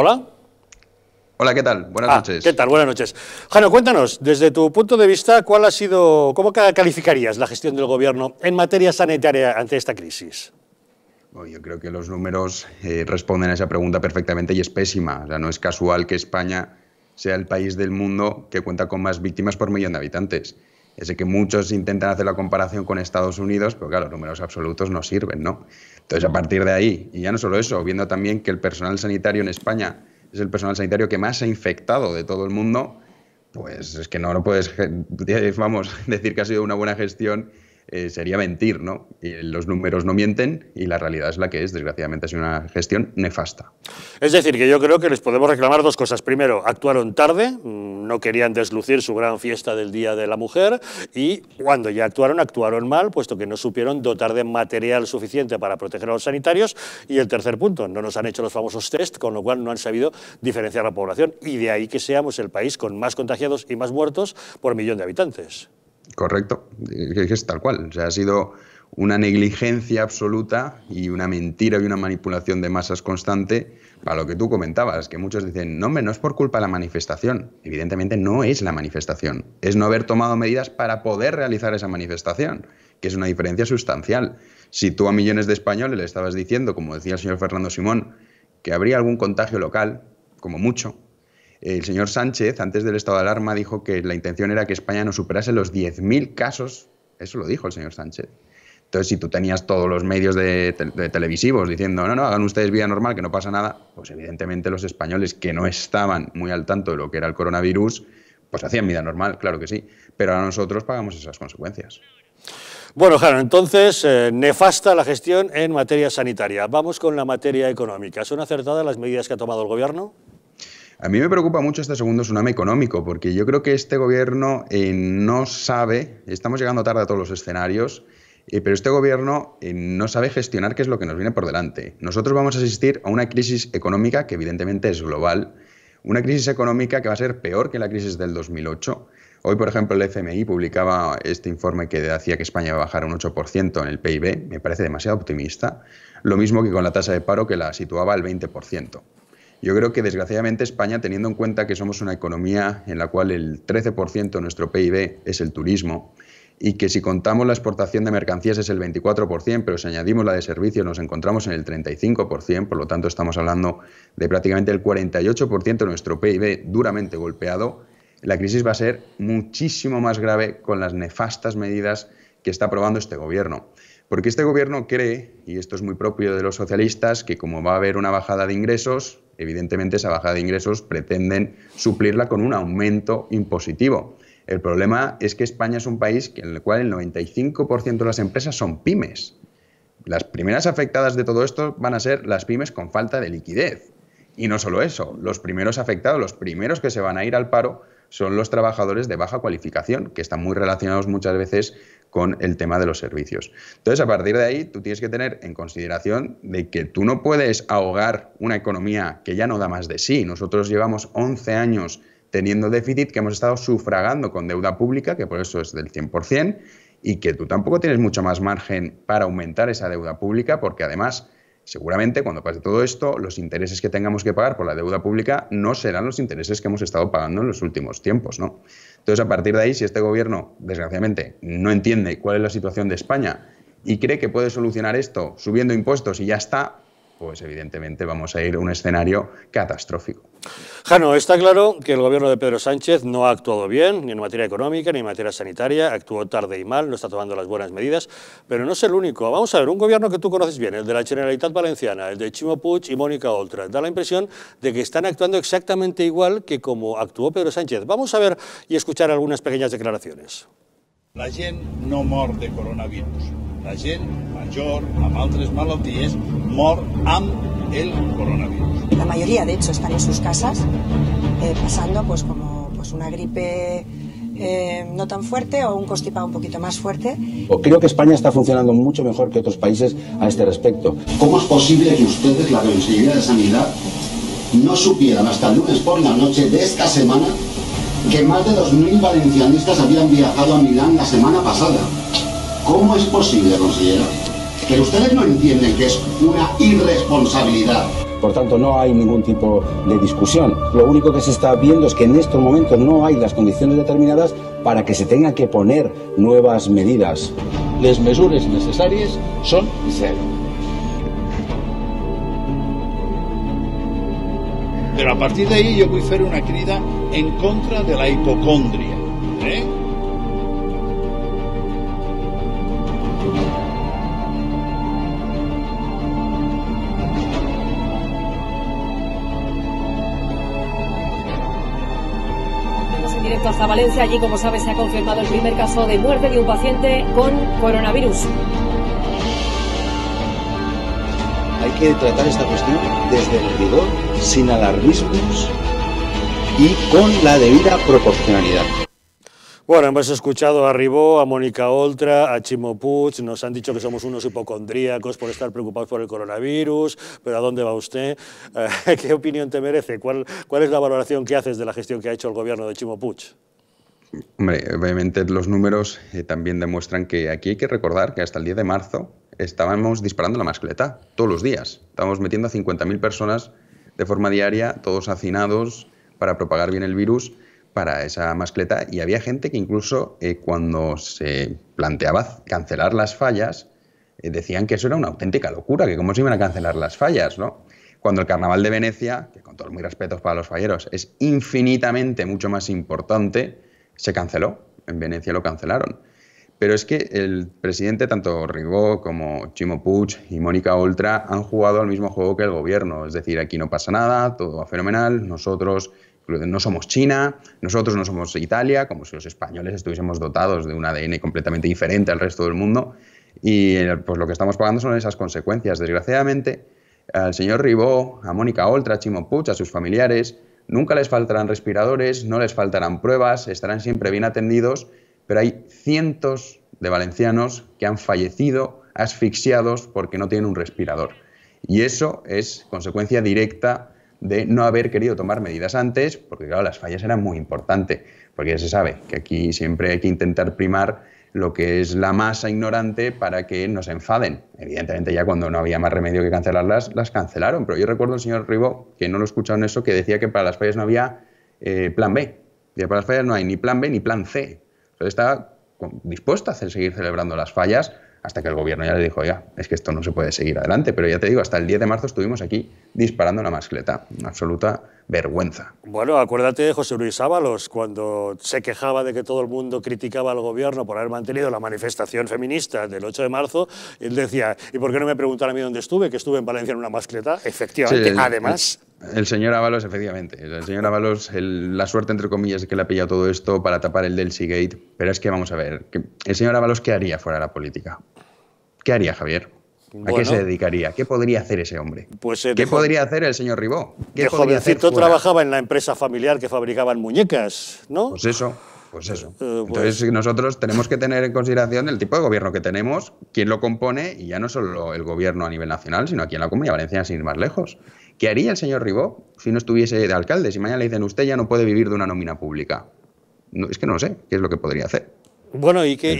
Hola. Hola, ¿qué tal? Buenas ah, noches. ¿Qué tal? Buenas noches. Jano, cuéntanos, desde tu punto de vista, ¿cuál ha sido, cómo calificarías la gestión del gobierno en materia sanitaria ante esta crisis? yo creo que los números eh, responden a esa pregunta perfectamente y es pésima. no es casual que España sea el país del mundo que cuenta con más víctimas por millón de habitantes es que muchos intentan hacer la comparación con Estados Unidos, pero claro, números absolutos no sirven, ¿no? Entonces, a partir de ahí, y ya no solo eso, viendo también que el personal sanitario en España es el personal sanitario que más se ha infectado de todo el mundo, pues es que no, lo puedes, vamos, decir que ha sido una buena gestión eh, sería mentir, ¿no? los números no mienten y la realidad es la que es. Desgraciadamente es una gestión nefasta. Es decir, que yo creo que les podemos reclamar dos cosas. Primero, actuaron tarde, mm, no querían deslucir su gran fiesta del Día de la Mujer y cuando ya actuaron, actuaron mal, puesto que no supieron dotar de material suficiente para proteger a los sanitarios. Y el tercer punto, no nos han hecho los famosos test, con lo cual no han sabido diferenciar la población y de ahí que seamos el país con más contagiados y más muertos por millón de habitantes. Correcto, es tal cual. O sea, ha sido una negligencia absoluta y una mentira y una manipulación de masas constante para lo que tú comentabas, que muchos dicen, no, hombre, no es por culpa de la manifestación. Evidentemente no es la manifestación, es no haber tomado medidas para poder realizar esa manifestación, que es una diferencia sustancial. Si tú a millones de españoles le estabas diciendo, como decía el señor Fernando Simón, que habría algún contagio local, como mucho, el señor Sánchez, antes del estado de alarma, dijo que la intención era que España no superase los 10.000 casos. Eso lo dijo el señor Sánchez. Entonces, si tú tenías todos los medios de, televisivos diciendo, no, no, hagan ustedes vida normal, que no pasa nada, pues evidentemente los españoles que no estaban muy al tanto de lo que era el coronavirus, pues hacían vida normal, claro que sí. Pero ahora nosotros pagamos esas consecuencias. Bueno, claro, entonces, eh, nefasta la gestión en materia sanitaria. Vamos con la materia económica. ¿Son acertadas las medidas que ha tomado el Gobierno? A mí me preocupa mucho este segundo tsunami económico, porque yo creo que este gobierno eh, no sabe, estamos llegando tarde a todos los escenarios, eh, pero este gobierno eh, no sabe gestionar qué es lo que nos viene por delante. Nosotros vamos a asistir a una crisis económica que evidentemente es global, una crisis económica que va a ser peor que la crisis del 2008. Hoy, por ejemplo, el FMI publicaba este informe que decía que España va a bajar un 8% en el PIB. Me parece demasiado optimista. Lo mismo que con la tasa de paro que la situaba al 20%. Yo creo que desgraciadamente España, teniendo en cuenta que somos una economía en la cual el 13% de nuestro PIB es el turismo, y que si contamos la exportación de mercancías es el 24%, pero si añadimos la de servicios nos encontramos en el 35%, por lo tanto estamos hablando de prácticamente el 48% de nuestro PIB duramente golpeado, la crisis va a ser muchísimo más grave con las nefastas medidas que está aprobando este gobierno. Porque este gobierno cree, y esto es muy propio de los socialistas, que como va a haber una bajada de ingresos, evidentemente esa bajada de ingresos pretenden suplirla con un aumento impositivo. El problema es que España es un país en el cual el 95% de las empresas son pymes. Las primeras afectadas de todo esto van a ser las pymes con falta de liquidez. Y no solo eso, los primeros afectados, los primeros que se van a ir al paro son los trabajadores de baja cualificación, que están muy relacionados muchas veces con el tema de los servicios. Entonces, a partir de ahí, tú tienes que tener en consideración de que tú no puedes ahogar una economía que ya no da más de sí. Nosotros llevamos 11 años teniendo déficit que hemos estado sufragando con deuda pública, que por eso es del 100%, y que tú tampoco tienes mucho más margen para aumentar esa deuda pública, porque además seguramente cuando pase todo esto, los intereses que tengamos que pagar por la deuda pública no serán los intereses que hemos estado pagando en los últimos tiempos, ¿no? Entonces, a partir de ahí, si este gobierno, desgraciadamente, no entiende cuál es la situación de España y cree que puede solucionar esto subiendo impuestos y ya está, pues evidentemente vamos a ir a un escenario catastrófico. Jano, está claro que el gobierno de Pedro Sánchez no ha actuado bien, ni en materia económica, ni en materia sanitaria, actuó tarde y mal, no está tomando las buenas medidas, pero no es el único. Vamos a ver, un gobierno que tú conoces bien, el de la Generalitat Valenciana, el de Chimo Puig y Mónica Oltra, da la impresión de que están actuando exactamente igual que como actuó Pedro Sánchez. Vamos a ver y escuchar algunas pequeñas declaraciones. La gente no morde coronavirus la mor el coronavirus. La mayoría, de hecho, están en sus casas eh, pasando pues como pues, una gripe eh, no tan fuerte o un constipado un poquito más fuerte. Creo que España está funcionando mucho mejor que otros países a este respecto. ¿Cómo es posible que ustedes, la Consejería de Sanidad, no supieran hasta el lunes por la noche de esta semana que más de 2.000 valencianistas habían viajado a Milán la semana pasada? ¿Cómo es posible, consejero, que ustedes no entienden que es una irresponsabilidad? Por tanto, no hay ningún tipo de discusión. Lo único que se está viendo es que en estos momentos no hay las condiciones determinadas para que se tengan que poner nuevas medidas. Las medidas necesarias son cero. Pero a partir de ahí yo voy a hacer una crida en contra de la hipocondria. ¿eh? hasta Valencia, allí, como sabes, se ha confirmado el primer caso de muerte de un paciente con coronavirus. Hay que tratar esta cuestión desde el rigor, sin alarmismos y con la debida proporcionalidad. Bueno, hemos escuchado a Ribó, a Mónica Oltra, a Chimo Puig, nos han dicho que somos unos hipocondríacos por estar preocupados por el coronavirus, pero ¿a dónde va usted? Eh, ¿Qué opinión te merece? ¿Cuál, es la valoración que haces de la gestión que ha hecho el gobierno de Chimo Puig? Hombre, obviamente los números eh, también demuestran que aquí hay que recordar que hasta el 10 de marzo estábamos disparando la mascleta todos los días. Estábamos metiendo a 50.000 personas de forma diaria, todos hacinados para propagar bien el virus para esa mascleta y había gente que incluso eh, cuando se planteaba cancelar las fallas, eh, decían que eso era una auténtica locura, que cómo se iban a cancelar las fallas, ¿no? Cuando el Carnaval de Venecia, que con todos mis respetos para los falleros, es infinitamente mucho más importante, se canceló. En Venecia lo cancelaron. Pero es que el presidente, tanto Rigó como Chimo Puig y Mónica Oltra, han jugado al mismo juego que el gobierno. Es decir, aquí no pasa nada, todo va fenomenal, nosotros no somos China, nosotros no somos Italia, como si los españoles estuviésemos dotados de un ADN completamente diferente al resto del mundo. Y pues lo que estamos pagando son esas consecuencias. Desgraciadamente, al señor Ribó, a Mónica Oltra, a Chimo a sus familiares, nunca les faltarán respiradores, no les faltarán pruebas, estarán siempre bien atendidos, pero hay cientos de valencianos que han fallecido asfixiados porque no tienen un respirador. Y eso es consecuencia directa de no haber querido tomar medidas antes, porque claro, las fallas eran muy importantes, porque ya se sabe que aquí siempre hay que intentar primar lo que es la masa ignorante para que no se enfaden. Evidentemente ya cuando no había más remedio que cancelarlas, las cancelaron, pero yo recuerdo al señor Ribó, que no lo escucharon eso, que decía que para las fallas no había eh, plan B, y para las fallas no hay ni plan B ni plan C. Entonces estaba dispuesto a seguir celebrando las fallas, hasta que el gobierno ya le dijo, ya, es que esto no se puede seguir adelante. Pero ya te digo, hasta el 10 de marzo estuvimos aquí disparando la mascleta, una absoluta vergüenza. Bueno, acuérdate de José Luis Ábalos cuando se quejaba de que todo el mundo criticaba al gobierno por haber mantenido la manifestación feminista del 8 de marzo. Él decía, ¿y por qué no me preguntaron a mí dónde estuve? Que estuve en Valencia en una mascleta. Efectivamente, además... El, señor Ábalos, efectivamente. El señor Ábalos, la suerte, entre comillas, es que le ha pillado todo esto para tapar el del Seagate. Pero es que vamos a ver, ¿el señor Ábalos qué haría fuera de la política? ¿Qué haría, Javier? ¿A qué se dedicaría? ¿Qué podría hacer ese hombre? Pues, eh, ¿Qué podría hacer el señor Ribó? ¿Qué jovencito trabajaba en la empresa familiar que fabricaban muñecas, ¿no? Pues eso. Pues eso. Eh, pues- Entonces nosotros tenemos que tener en consideración el tipo de gobierno que tenemos, quién lo compone y ya no solo el gobierno a nivel nacional, sino aquí en la Comunidad Valenciana sin ir más lejos. ¿Qué haría el señor Ribó si no estuviese de alcalde? Si mañana le dicen usted ya no puede vivir de una nómina pública. es que no sé qué es lo que podría hacer. Bueno, ¿y qué,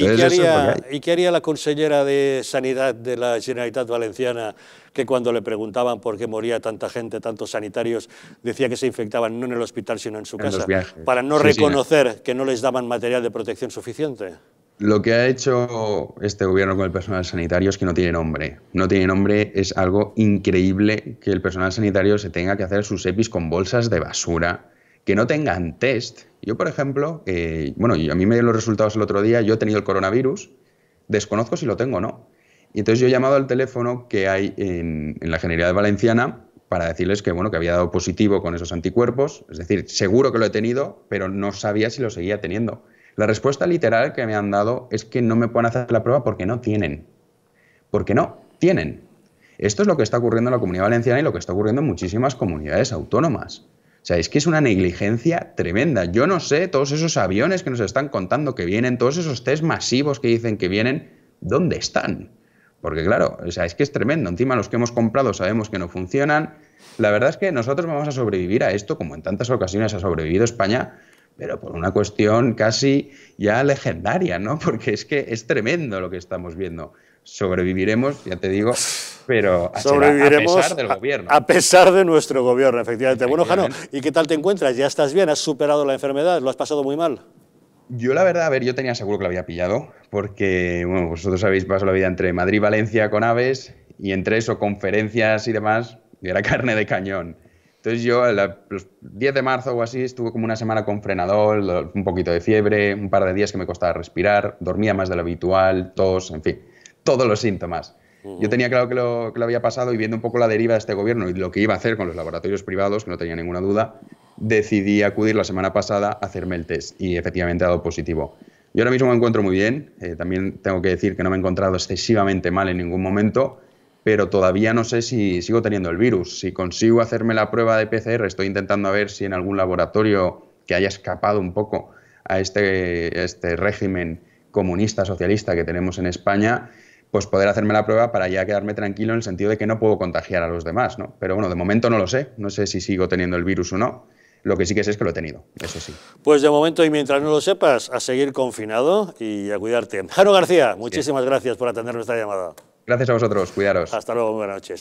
haría, la consellera de Sanidad de la Generalitat Valenciana que cuando le preguntaban por qué moría tanta gente, tantos sanitarios, decía que se infectaban no en el hospital sino en su casa, para no reconocer que no les daban material de protección suficiente? Lo que ha hecho este gobierno con el personal sanitario es que no tiene nombre. No tiene nombre, es algo increíble que el personal sanitario se tenga que hacer sus EPIs con bolsas de basura que no tengan test. Yo, por ejemplo, eh, bueno, a mí me dieron los resultados el otro día, yo he tenido el coronavirus, desconozco si lo tengo o no. Y entonces yo he llamado al teléfono que hay en, la Generalidad Valenciana para decirles que, bueno, que había dado positivo con esos anticuerpos, es decir, seguro que lo he tenido, pero no sabía si lo seguía teniendo. La respuesta literal que me han dado es que no me pueden hacer la prueba porque no tienen. Porque no tienen. Esto es lo que está ocurriendo en la Comunidad Valenciana y lo que está ocurriendo en muchísimas comunidades autónomas sea, es que es una negligencia tremenda. Yo no sé, todos esos aviones que nos están contando que vienen, todos esos test masivos que dicen que vienen, ¿dónde están? Porque claro, es que es tremendo. Encima los que hemos comprado sabemos que no funcionan. La verdad es que nosotros vamos a sobrevivir a esto, como en tantas ocasiones ha sobrevivido España, pero por una cuestión casi ya legendaria, ¿no? Porque es que es tremendo lo que estamos viendo. Sobreviviremos, ya te digo, pero sobreviviremos a pesar del gobierno. A, pesar de nuestro gobierno, efectivamente. Bueno, Jano, ¿y qué tal te encuentras? ¿Ya estás bien? ¿Has superado la enfermedad? ¿Lo has pasado muy mal? Yo la verdad, a ver, yo tenía seguro que la había pillado, porque, vosotros habéis pasado la vida entre Madrid y Valencia con aves, y entre eso, conferencias y demás, y era carne de cañón. Entonces yo, el 10 de marzo o así, estuve como una semana con frenador, un poquito de fiebre, un par de días que me costaba respirar, dormía más de lo habitual, tos, en fin, todos los síntomas. Yo tenía claro que lo, había pasado y viendo un poco la deriva de este gobierno y lo que iba a hacer con los laboratorios privados, que no tenía ninguna duda, decidí acudir la semana pasada a hacerme el test y efectivamente ha dado positivo. Yo ahora mismo me encuentro muy bien, eh, también tengo que decir que no me he encontrado excesivamente mal en ningún momento, pero todavía no sé si sigo teniendo el virus. Si consigo hacerme la prueba de PCR, estoy intentando a ver si en algún laboratorio que haya escapado un poco a este, este régimen comunista socialista que tenemos en España, pues poder hacerme la prueba para ya quedarme tranquilo en el sentido de que no puedo contagiar a los demás, ¿no? Pero bueno, de momento no lo sé, no sé si sigo teniendo el virus o no. Lo que sí que sé es que lo he tenido, eso sí. Pues de momento y mientras no lo sepas, a seguir confinado y a cuidarte. Jano García, muchísimas gracias por atender nuestra llamada. Gracias a vosotros, cuidaros. Hasta luego, buenas noches.